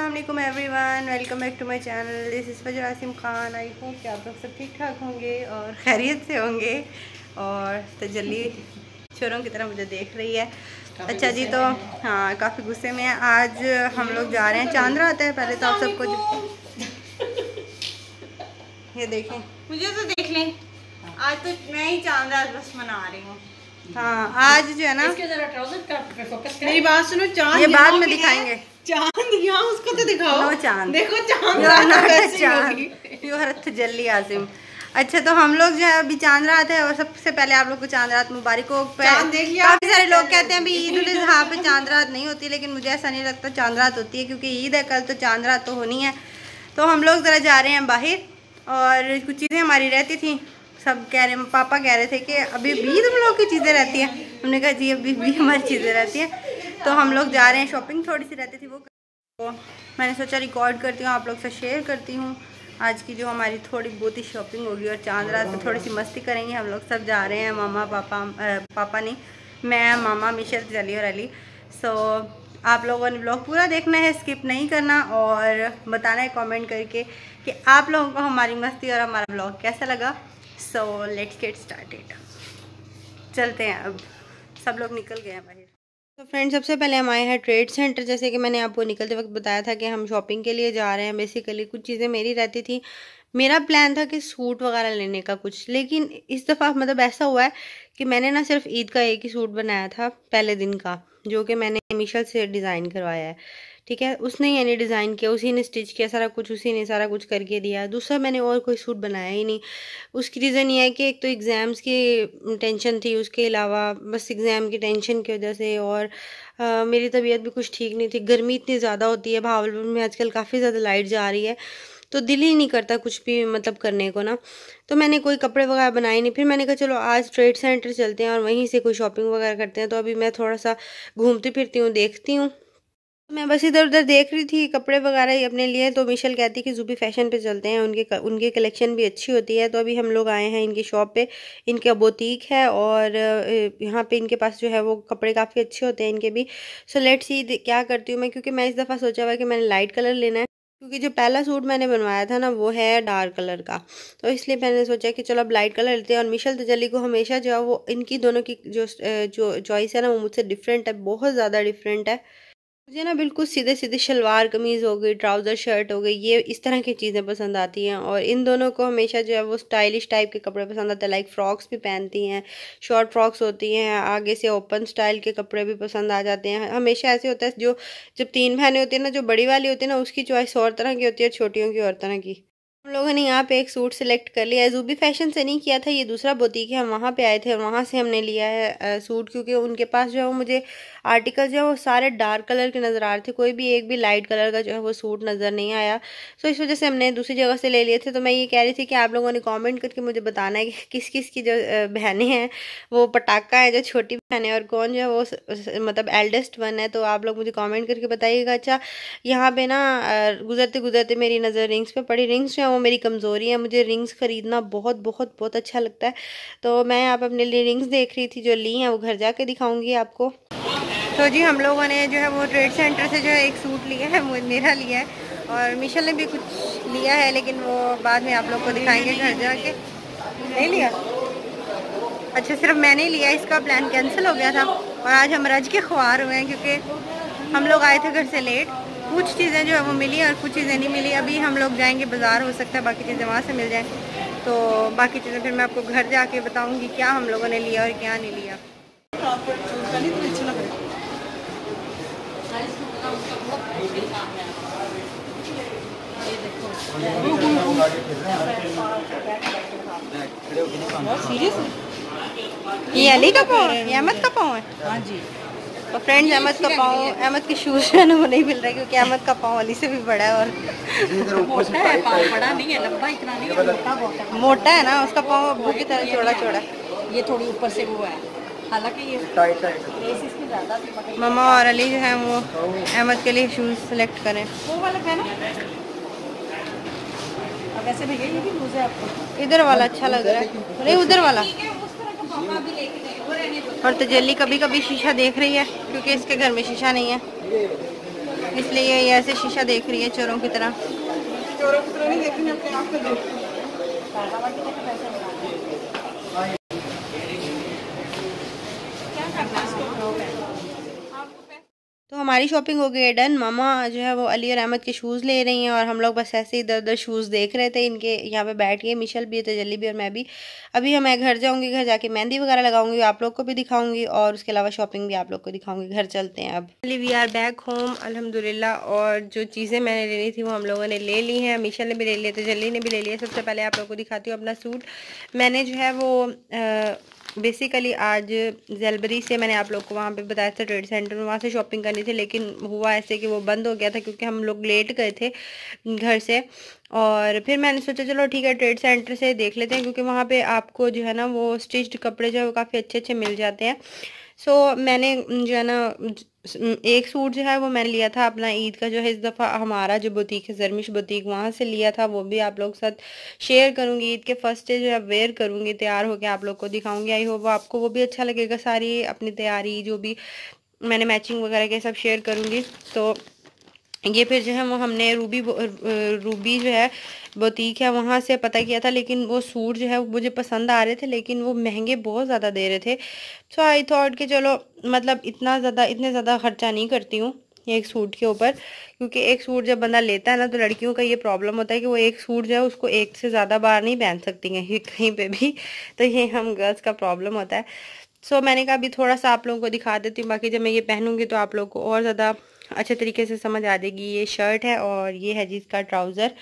Aslam everyone welcome back to my channel this is Fajar Asim Khan I hope कि आप लोग सब ठीक ठाक होंगे और खैरियत से होंगे और तजली चोरों की तरह मुझे देख रही है अच्छा जी तो हाँ काफ़ी गुस्से में है आज हम लोग जा रहे हैं चांद रात है पहले तो आप सबको ये देखें मुझे तो देख लें हाँ। आज तो मैं ही चांद रात बस मना रही हूँ हाँ आज जो है ना मेरी बात सुनो चांद ये बाद में दिखाएंगे चांद यहाँ उसको तो दिखाओ चांद देखो चांद चांद जल्दी आसिम अच्छा तो हम लोग जो है अभी चांद रात है और सबसे पहले आप लोग को चांद रात मुबारक हो काफ़ी सारे लोग कहते हैं अभी ईद उल अजहा पे चांद रात नहीं होती लेकिन मुझे ऐसा नहीं लगता चांद रात होती है क्योंकि ईद है कल तो चांद रात तो होनी है तो हम लोग ज़रा जा रहे हैं बाहर और कुछ चीज़ें हमारी रहती थी सब कह रहे पापा कह रहे थे कि अभी भी तुम लोग की चीज़ें रहती हैं हमने कहा जी अभी भी हमारी चीज़ें रहती हैं तो हम लोग जा रहे हैं शॉपिंग थोड़ी सी रहती थी वो तो मैंने सोचा रिकॉर्ड करती हूँ आप लोग से शेयर करती हूँ आज की जो हमारी थोड़ी बहुत ही शॉपिंग होगी और चांद रात में तो थोड़ी सी मस्ती करेंगे हम लोग सब जा रहे हैं मामा पापा आ, पापा नहीं मैं मामा मिशर जली और अली सो so, आप लोगों ने ब्लॉग पूरा देखना है स्किप नहीं करना और बताना है कमेंट करके कि आप लोगों को हमारी मस्ती और हमारा ब्लॉग कैसा लगा सो लेट्स गेट स्टार्टेड चलते हैं अब सब लोग निकल गए हैं बाहर तो फ्रेंड सबसे पहले हम आए हैं ट्रेड सेंटर जैसे कि मैंने आपको निकलते वक्त बताया था कि हम शॉपिंग के लिए जा रहे हैं बेसिकली कुछ चीज़ें मेरी रहती थी मेरा प्लान था कि सूट वगैरह लेने का कुछ लेकिन इस दफ़ा मतलब ऐसा हुआ है कि मैंने ना सिर्फ ईद का एक ही सूट बनाया था पहले दिन का जो कि मैंने मिशल से डिज़ाइन करवाया है ठीक है उसने यानी डिज़ाइन किया उसी ने स्टिच किया सारा कुछ उसी ने सारा कुछ करके दिया दूसरा मैंने और कोई सूट बनाया ही नहीं उसकी रीज़न ये है कि एक तो एग्ज़ाम्स की टेंशन थी उसके अलावा बस एग्ज़ाम की टेंशन की वजह से और आ, मेरी तबीयत भी कुछ ठीक नहीं थी गर्मी इतनी ज़्यादा होती है भावलपुर में आजकल काफ़ी ज़्यादा लाइट जा रही है तो दिल ही नहीं करता कुछ भी मतलब करने को ना तो मैंने कोई कपड़े वगैरह बनाए नहीं फिर मैंने कहा चलो आज ट्रेड सेंटर चलते हैं और वहीं से कोई शॉपिंग वगैरह करते हैं तो अभी मैं थोड़ा सा घूमती फिरती हूँ देखती हूँ मैं बस इधर उधर देख रही थी कपड़े वगैरह ही अपने लिए तो मिशल कहती कि जूबी फैशन पे चलते हैं उनके उनके कलेक्शन भी अच्छी होती है तो अभी हम लोग आए हैं इनकी शॉप पे इनके बोतीक है और यहाँ पे इनके पास जो है वो कपड़े काफ़ी अच्छे होते हैं इनके भी सो लेट सी क्या करती हूँ मैं क्योंकि मैं इस दफ़ा सोचा हुआ कि मैंने लाइट कलर लेना है क्योंकि जो पहला सूट मैंने बनवाया था ना वो है डार्क कलर का तो इसलिए मैंने सोचा कि चलो अब लाइट कलर लेते हैं और मिशल तजली को हमेशा जो है वो इनकी दोनों की जो जो चॉइस है ना वो मुझसे डिफरेंट है बहुत ज़्यादा डिफरेंट है मुझे ना बिल्कुल सीधे सीधे शलवार कमीज़ हो गई ट्राउज़र शर्ट हो गई ये इस तरह की चीज़ें पसंद आती हैं और इन दोनों को हमेशा जो है वो स्टाइलिश टाइप के कपड़े पसंद आते हैं लाइक फ्रॉक्स भी पहनती हैं शॉर्ट फ्रॉक्स होती हैं आगे से ओपन स्टाइल के कपड़े भी पसंद आ जाते हैं हमेशा ऐसे होता है जो जब तीन बहनें होती हैं ना जो बड़ी वाली होती है ना उसकी चॉइस और तरह की होती है छोटियों की और तरह की हम लोगों ने यहाँ पे एक सूट सेलेक्ट कर लिया है जूबी फैशन से नहीं किया था ये दूसरा बुटीक है हम वहाँ पे आए थे और वहाँ से हमने लिया है सूट क्योंकि उनके पास जो है वो मुझे आर्टिकल जो है वो सारे डार्क कलर के नज़र आ रहे थे कोई भी एक भी लाइट कलर का जो है वो सूट नज़र नहीं आया सो इस वजह से हमने दूसरी जगह से ले लिए थे तो मैं ये कह रही थी कि आप लोगों ने कॉमेंट करके मुझे बताना है कि किस किस की जो बहनें हैं वो पटाखा है जो छोटी बहन है और कौन जो है वो मतलब एल्डेस्ट वन है तो आप लोग मुझे कॉमेंट करके बताइएगा अच्छा यहाँ पे ना गुजरते गुजरते मेरी नज़र रिंग्स पर पड़ी रिंग्स जो है वो वो मेरी कमज़ोरी है मुझे रिंग्स ख़रीदना बहुत बहुत बहुत अच्छा लगता है तो मैं आप अपने लिए रिंग्स देख रही थी जो ली हैं वो घर कर दिखाऊंगी आपको तो जी हम लोगों ने जो है वो ट्रेड सेंटर से जो है एक सूट लिया है मेरा लिया है और मिशल ने भी कुछ लिया है लेकिन वो बाद में आप लोग को दिखाएंगे घर जाके नहीं लिया अच्छा सिर्फ मैंने ही लिया इसका प्लान कैंसिल हो गया था और आज हम रज के ख्वार हुए हैं क्योंकि हम लोग आए थे घर से लेट कुछ चीज़ें जो है वो मिली और कुछ चीज़ें नहीं मिली अभी हम लोग जाएंगे बाज़ार हो सकता है बाकी चीज़ें वहाँ से मिल जाए तो बाकी चीज़ें फिर मैं आपको घर जाके बताऊँगी क्या हम लोगों ने लिया और क्या नहीं लिया ये अली का पाँव है अहमद का पाँव है हाँ जी और फ्रेंड्स अहमद का पाँव अहमद के शूज़ है ना वो नहीं मिल रहे क्योंकि अहमद का पाँव अली से भी बड़ा है और मोटा है पाँव बड़ा नहीं है लंबा इतना नहीं है मोटा है मोटा है ना उसका पाँव अबू की तरह चौड़ा चौड़ा ये थोड़ी ऊपर से वो है हालांकि ये मामा और अली जो है वो अहमद के लिए शूज़ सेलेक्ट करें वो वाला पहना वैसे भी ये भी है आपको इधर वाला अच्छा लग रहा है नहीं उधर वाला ठीक है उस तरह का लेके और तजली तो कभी कभी शीशा देख रही है क्योंकि इसके घर में शीशा नहीं है इसलिए ये ऐसे शीशा देख रही है चोरों की तरह चोरों की तरह नहीं अपने आप को क्या करना है हमारी शॉपिंग हो गई है डन मामा जो है वो अली और अहमद के शूज़ ले रही हैं और हम लोग बस ऐसे इधर उधर शूज़ देख रहे थे इनके यहाँ पे बैठ गए मिशल भी है तजली भी और मैं भी अभी मैं घर जाऊँगी घर जाके मेहंदी वगैरह लगाऊंगी आप लोग को भी दिखाऊंगी और उसके अलावा शॉपिंग भी आप लोग को दिखाऊंगी घर चलते हैं अब Ali we are back home अलहमदिल्ला और जो चीज़ें मैंने लेनी थी वो हम लोगों ने ले ली हैं मिशल ने भी ले लिया तजली तो ने भी ले लिया सबसे पहले आप लोग को दिखाती हूँ अपना सूट मैंने जो है वो बेसिकली आज जेलबरी से मैंने आप लोग को वहाँ पे बताया था ट्रेड सेंटर में वहाँ से शॉपिंग करनी थी लेकिन हुआ ऐसे कि वो बंद हो गया था क्योंकि हम लोग लेट गए थे घर से और फिर मैंने सोचा चलो ठीक है ट्रेड सेंटर से देख लेते हैं क्योंकि वहाँ पे आपको जो है ना वो स्टिच्ड कपड़े जो है वो काफ़ी अच्छे अच्छे मिल जाते हैं सो so, मैंने जो है ना एक सूट जो है वो मैंने लिया था अपना ईद का जो है इस दफ़ा हमारा जो बुटीक है जरमिश बुटीक वहाँ से लिया था वो भी आप लोग के साथ शेयर करूँगी ईद के फर्स्ट डे जो है वेयर करूँगी तैयार होकर आप लोग को दिखाऊँगी आई होप आपको वो भी अच्छा लगेगा सारी अपनी तैयारी जो भी मैंने मैचिंग वगैरह के सब शेयर करूँगी तो ये फिर जो है वो हमने रूबी रूबी जो है बुटीक है वहाँ से पता किया था लेकिन वो सूट जो है मुझे पसंद आ रहे थे लेकिन वो महंगे बहुत ज़्यादा दे रहे थे सो आई थॉट कि चलो मतलब इतना ज़्यादा इतने ज़्यादा ख़र्चा नहीं करती हूँ एक सूट के ऊपर क्योंकि एक सूट जब बंदा लेता है ना तो लड़कियों का ये प्रॉब्लम होता है कि वो एक सूट जो है उसको एक से ज़्यादा बार नहीं पहन सकती हैं कहीं पर भी तो ये हम गर्ल्स का प्रॉब्लम होता है सो मैंने कहा अभी थोड़ा सा आप लोगों को दिखा देती हूँ बाकी जब मैं ये पहनूंगी तो आप लोग को और ज़्यादा अच्छे तरीके से समझ आ जाएगी ये शर्ट है और ये है जी इसका ट्राउज़र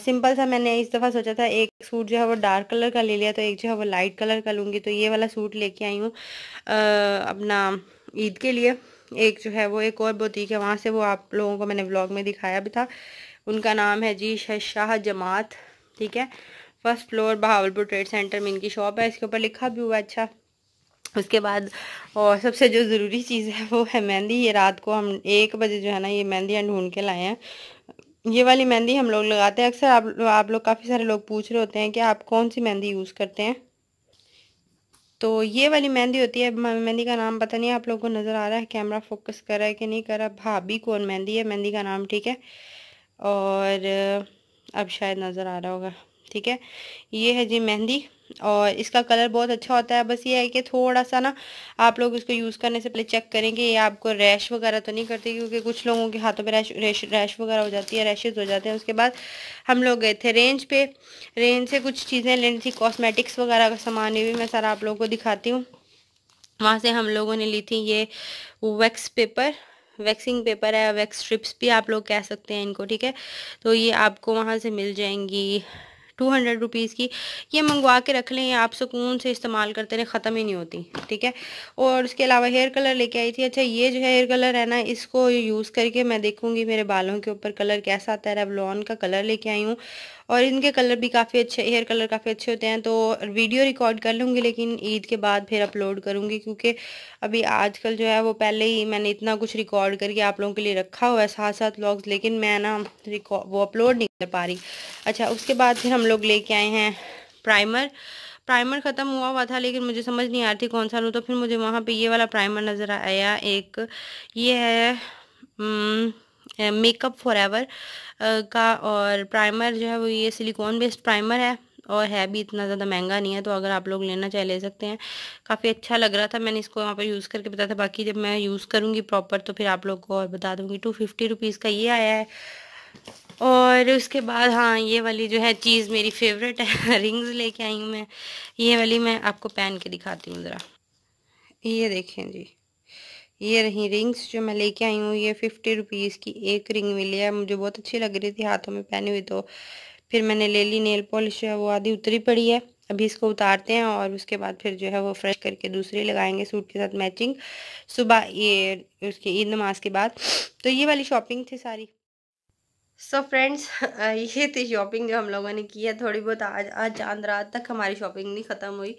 सिंपल सा मैंने इस दफ़ा सोचा था एक सूट जो है वो डार्क कलर का ले लिया तो एक जो है वो लाइट कलर का लूँगी तो ये वाला सूट लेके आई हूँ अपना ईद के लिए एक जो है वो एक और बोतीक है वहाँ से वो आप लोगों को मैंने ब्लॉग में दिखाया भी था उनका नाम है जी शाह जमात ठीक है first floor Bahawalpur trade centre में इनकी शॉप है इसके ऊपर लिखा भी हुआ अच्छा उसके बाद और सबसे जो ज़रूरी चीज़ है वो है मेहंदी ये रात को हम एक बजे जो है ना ये मेहंदियाँ ढूंढ के लाए हैं ये वाली मेहंदी हम लोग लगाते हैं अक्सर आप आप लोग काफ़ी सारे लोग पूछ रहे होते हैं कि आप कौन सी मेहंदी यूज़ करते हैं तो ये वाली मेहंदी होती है मेहंदी का नाम पता नहीं आप लोगों को नज़र आ रहा है कैमरा फोकस कर रहा है कि नहीं कर रहा भाभी कौन मेहंदी है मेहंदी का नाम ठीक है और अब शायद नज़र आ रहा होगा ठीक है ये है जी मेहंदी और इसका कलर बहुत अच्छा होता है बस ये है कि थोड़ा सा ना आप लोग इसको यूज़ करने से पहले चेक करें कि ये आपको रैश वगैरह तो नहीं करती क्योंकि कुछ लोगों के हाथों पे रैश रैश रैश वगैरह हो जाती है रैशेज हो जाते हैं उसके बाद हम लोग गए थे रेंज पे रेंज से कुछ चीज़ें लेनी थी कॉस्मेटिक्स वगैरह का सामान ये भी मैं सारा आप लोगों को दिखाती हूँ वहाँ से हम लोगों ने ली थी ये वैक्स पेपर वैक्सिंग पेपर है वैक्स स्ट्रिप्स भी आप लोग कह सकते हैं इनको ठीक है तो ये आपको वहाँ से मिल जाएंगी टू हंड्रेड रुपीज़ की ये मंगवा के रख लें आप सुकून से इस्तेमाल करते रहें ख़त्म ही नहीं होती ठीक है और उसके अलावा हेयर कलर लेके आई थी अच्छा ये जो हेयर कलर है ना इसको यूज़ करके मैं देखूँगी मेरे बालों के ऊपर कलर कैसा आता है रेवलॉन का कलर लेके आई हूँ और इनके कलर भी काफ़ी अच्छे हेयर कलर काफ़ी अच्छे होते हैं तो वीडियो रिकॉर्ड कर लूँगी लेकिन ईद के बाद फिर अपलोड करूँगी क्योंकि अभी आजकल जो है वो पहले ही मैंने इतना कुछ रिकॉर्ड करके आप लोगों के लिए रखा हुआ है साथ साथ ब्लॉग्स लेकिन मैं ना वो अपलोड नहीं कर पा रही अच्छा उसके बाद फिर हम लोग लेके आए हैं प्राइमर प्राइमर ख़त्म हुआ हुआ था लेकिन मुझे समझ नहीं आ रही थी कौन सा लूँ तो फिर मुझे वहाँ पे ये वाला प्राइमर नज़र आया एक ये है हम्म, मेकअप फॉर एवर का और प्राइमर जो है वो ये सिलिकॉन बेस्ड प्राइमर है और है भी इतना ज़्यादा महंगा नहीं है तो अगर आप लोग लेना चाहे ले सकते हैं काफ़ी अच्छा लग रहा था मैंने इसको वहाँ पर यूज़ करके बताया था बाकी जब मैं यूज़ करूँगी प्रॉपर तो फिर आप लोग को और बता दूँगी टू फिफ्टी रुपीज़ का ये आया है और उसके बाद हाँ ये वाली जो है चीज़ मेरी फेवरेट है रिंग्स लेके आई हूँ मैं ये वाली मैं आपको पहन के दिखाती हूँ ज़रा ये देखें जी ये रही रिंग्स जो मैं लेके आई हूँ ये फिफ्टी रुपीज़ की एक रिंग मिली है मुझे बहुत अच्छी लग रही थी हाथों में पहनी हुई तो फिर मैंने ले ली नेल पॉलिश है वो आधी उतरी पड़ी है अभी इसको उतारते हैं और उसके बाद फिर जो है वो फ्रेश करके दूसरी लगाएंगे सूट के साथ मैचिंग सुबह ये उसकी ईद नमाज के बाद तो ये वाली शॉपिंग थी सारी सो so फ्रेंड्स ये थी शॉपिंग जो हम लोगों ने की है थोड़ी बहुत आज आज चांद रात तक हमारी शॉपिंग नहीं ख़त्म हुई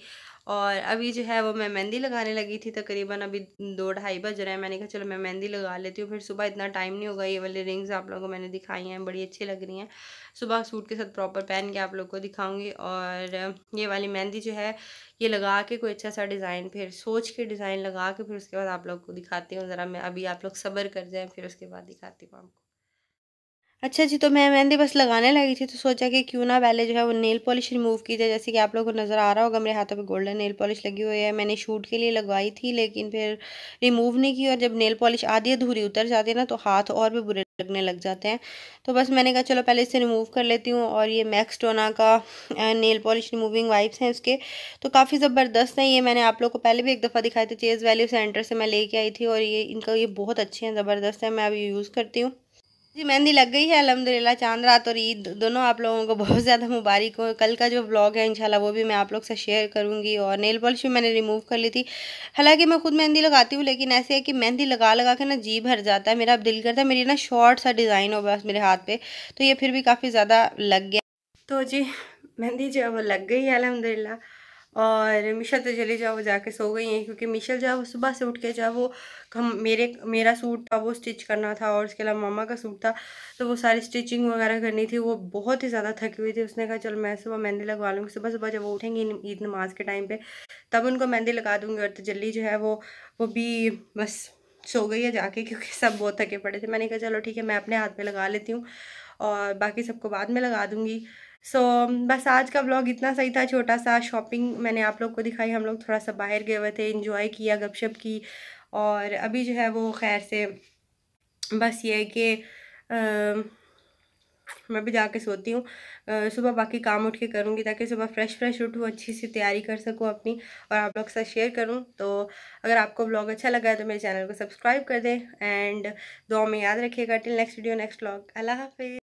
और अभी जो है वो मैं मेहंदी लगाने लगी थी तकरीबन अभी दो ढाई बज रहे हैं मैंने कहा चलो मैं मेहंदी लगा लेती हूँ फिर सुबह इतना टाइम नहीं होगा ये वाली रिंग्स आप लोगों को मैंने दिखाई हैं बड़ी अच्छी लग रही हैं सुबह सूट के साथ प्रॉपर पहन के आप लोग को दिखाऊंगी और ये वाली मेहंदी जो है ये लगा के कोई अच्छा सा डिज़ाइन फिर सोच के डिज़ाइन लगा के फिर उसके बाद आप लोग को दिखाती हूँ ज़रा मैं अभी आप लोग सब्र कर जाएँ फिर उसके बाद दिखाती हूँ आपको अच्छा जी तो मैं मेहंदी बस लगाने लगी थी तो सोचा कि क्यों ना पहले जो है वो नेल पॉलिश रिमूव की जाए जैसे कि आप लोगों को नज़र आ रहा होगा मेरे हाथों पे गोल्डन नेल पॉलिश लगी हुई है मैंने शूट के लिए लगवाई थी लेकिन फिर रिमूव नहीं की और जब नेल पॉलिश आधी अधूरी उतर जाती है ना तो हाथ और भी बुरे लगने लग जाते हैं तो बस मैंने कहा चलो पहले इसे रिमूव कर लेती हूँ और ये मैक्स टोना का नेल पॉलिश रिमूविंग वाइप्स हैं उसके तो काफ़ी ज़बरदस्त हैं ये मैंने आप लोग को पहले भी एक दफ़ा दिखाए थे चेज़ वैल्यू सेंटर से मैं लेके आई थी और ये इनका ये बहुत अच्छे हैं ज़बरदस्त हैं मैं अभी यूज़ करती हूँ जी मेहंदी लग गई है अलहमदिल्ला चांद रात और ईद दोनों आप लोगों को बहुत ज़्यादा मुबारक हो कल का जो ब्लॉग है इंशाल्लाह वो भी मैं आप लोग से शेयर करूँगी और नेल पॉलिश भी मैंने रिमूव कर ली थी हालांकि मैं खुद मेहंदी लगाती हूँ लेकिन ऐसे है कि मेहंदी लगा लगा के ना जी भर जाता है मेरा अब दिल करता है मेरी ना शॉर्ट सा डिज़ाइन हो बस मेरे हाथ पे तो ये फिर भी काफ़ी ज़्यादा लग गया तो जी मेहंदी जो है वो लग गई है अलहमदिल्ला और मिशल तो चले जाओ वो जाके सो गई हैं क्योंकि मिशल जो है वो सुबह से उठ के जो है वो हम मेरे मेरा सूट था वो स्टिच करना था और उसके अलावा मामा का सूट था तो वो सारी स्टिचिंग वगैरह करनी थी वो बहुत ही ज़्यादा थकी हुई थी उसने कहा चल मैं सुबह मेहंदी लगवा लूँगी सुबह सुबह जब वो उठेंगी ईद नमाज के टाइम पर तब उनको मेहंदी लगा दूँगी और तो जल्दी जो है वो वो भी बस सो गई है जाके क्योंकि सब बहुत थके पड़े थे मैंने कहा चलो ठीक है मैं अपने हाथ पे लगा लेती हूँ और बाकी सबको बाद में लगा दूँगी सो so, बस आज का ब्लॉग इतना सही था छोटा सा शॉपिंग मैंने आप लोग को दिखाई हम लोग थोड़ा सा बाहर गए हुए थे इन्जॉय किया गपशप की और अभी जो है वो खैर से बस ये है कि मैं भी जाके सोती हूँ सुबह बाकी काम उठ के करूँगी ताकि सुबह फ्रेश फ्रेश उठूँ अच्छी सी तैयारी कर सकूँ अपनी और आप लोग के साथ शेयर करूँ तो अगर आपको ब्लॉग अच्छा लगा है तो मेरे चैनल को सब्सक्राइब कर दें एंड दो में याद रखिएगा till next video next blog अल्लाह हाफि